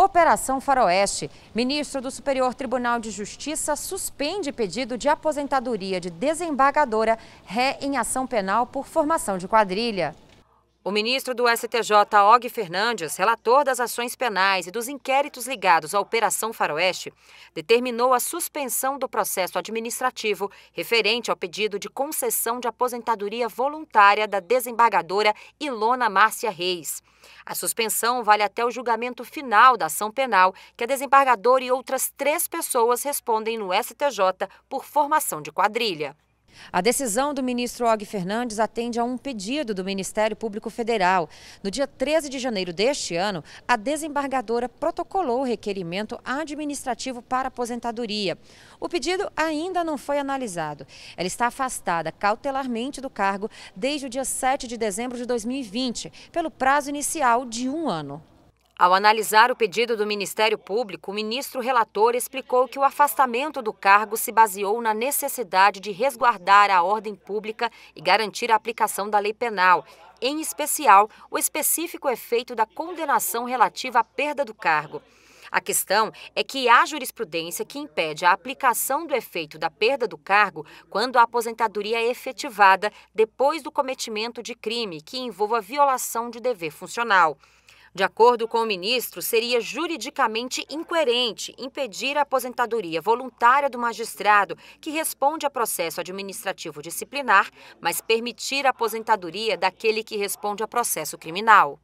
Operação Faroeste. Ministro do Superior Tribunal de Justiça suspende pedido de aposentadoria de desembargadora ré em ação penal por formação de quadrilha. O ministro do STJ, Og Fernandes, relator das ações penais e dos inquéritos ligados à Operação Faroeste, determinou a suspensão do processo administrativo referente ao pedido de concessão de aposentadoria voluntária da desembargadora Ilona Márcia Reis. A suspensão vale até o julgamento final da ação penal, que a desembargadora e outras três pessoas respondem no STJ por formação de quadrilha. A decisão do ministro Og Fernandes atende a um pedido do Ministério Público Federal. No dia 13 de janeiro deste ano, a desembargadora protocolou o requerimento administrativo para aposentadoria. O pedido ainda não foi analisado. Ela está afastada cautelarmente do cargo desde o dia 7 de dezembro de 2020, pelo prazo inicial de um ano. Ao analisar o pedido do Ministério Público, o ministro relator explicou que o afastamento do cargo se baseou na necessidade de resguardar a ordem pública e garantir a aplicação da lei penal, em especial o específico efeito da condenação relativa à perda do cargo. A questão é que há jurisprudência que impede a aplicação do efeito da perda do cargo quando a aposentadoria é efetivada depois do cometimento de crime que envolva violação de dever funcional. De acordo com o ministro, seria juridicamente incoerente impedir a aposentadoria voluntária do magistrado que responde a processo administrativo disciplinar, mas permitir a aposentadoria daquele que responde a processo criminal.